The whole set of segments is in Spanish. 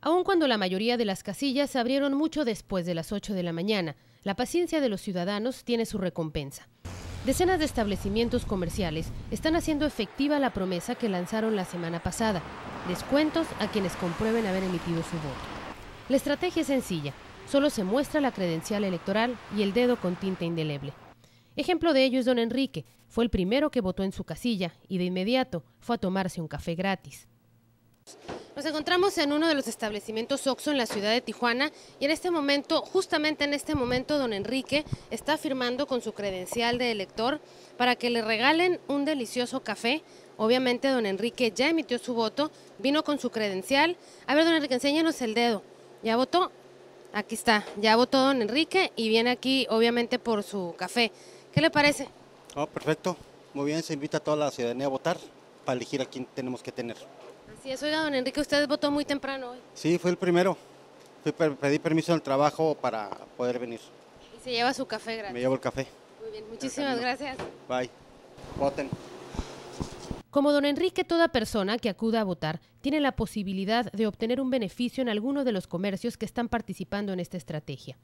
Aun cuando la mayoría de las casillas se abrieron mucho después de las 8 de la mañana, la paciencia de los ciudadanos tiene su recompensa. Decenas de establecimientos comerciales están haciendo efectiva la promesa que lanzaron la semana pasada, descuentos a quienes comprueben haber emitido su voto. La estrategia es sencilla, solo se muestra la credencial electoral y el dedo con tinta indeleble. Ejemplo de ello es don Enrique, fue el primero que votó en su casilla y de inmediato fue a tomarse un café gratis. Nos encontramos en uno de los establecimientos OXXO en la ciudad de Tijuana y en este momento, justamente en este momento, don Enrique está firmando con su credencial de elector para que le regalen un delicioso café. Obviamente don Enrique ya emitió su voto, vino con su credencial. A ver, don Enrique, enséñanos el dedo. ¿Ya votó? Aquí está, ya votó don Enrique y viene aquí obviamente por su café. ¿Qué le parece? Oh, perfecto. Muy bien, se invita a toda la ciudadanía a votar para elegir a quién tenemos que tener. Sí, es, oiga, don Enrique, usted votó muy temprano hoy. Sí, fue el primero. pedí permiso del trabajo para poder venir. Y se lleva su café gracias. Me llevo el café. Muy bien, muchísimas gracias. Bye. Voten. Como don Enrique, toda persona que acuda a votar tiene la posibilidad de obtener un beneficio en alguno de los comercios que están participando en esta estrategia.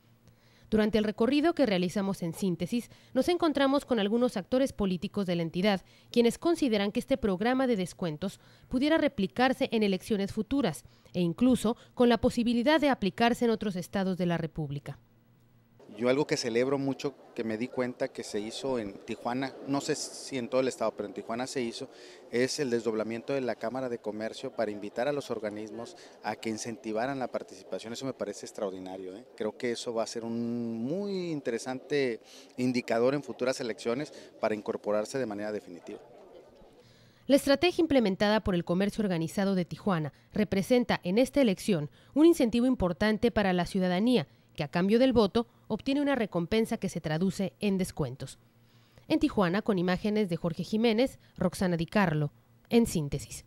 Durante el recorrido que realizamos en síntesis, nos encontramos con algunos actores políticos de la entidad, quienes consideran que este programa de descuentos pudiera replicarse en elecciones futuras e incluso con la posibilidad de aplicarse en otros estados de la República. Yo algo que celebro mucho, que me di cuenta que se hizo en Tijuana, no sé si en todo el estado, pero en Tijuana se hizo, es el desdoblamiento de la Cámara de Comercio para invitar a los organismos a que incentivaran la participación. Eso me parece extraordinario. ¿eh? Creo que eso va a ser un muy interesante indicador en futuras elecciones para incorporarse de manera definitiva. La estrategia implementada por el comercio organizado de Tijuana representa en esta elección un incentivo importante para la ciudadanía que a cambio del voto obtiene una recompensa que se traduce en descuentos. En Tijuana, con imágenes de Jorge Jiménez, Roxana Di Carlo, en síntesis.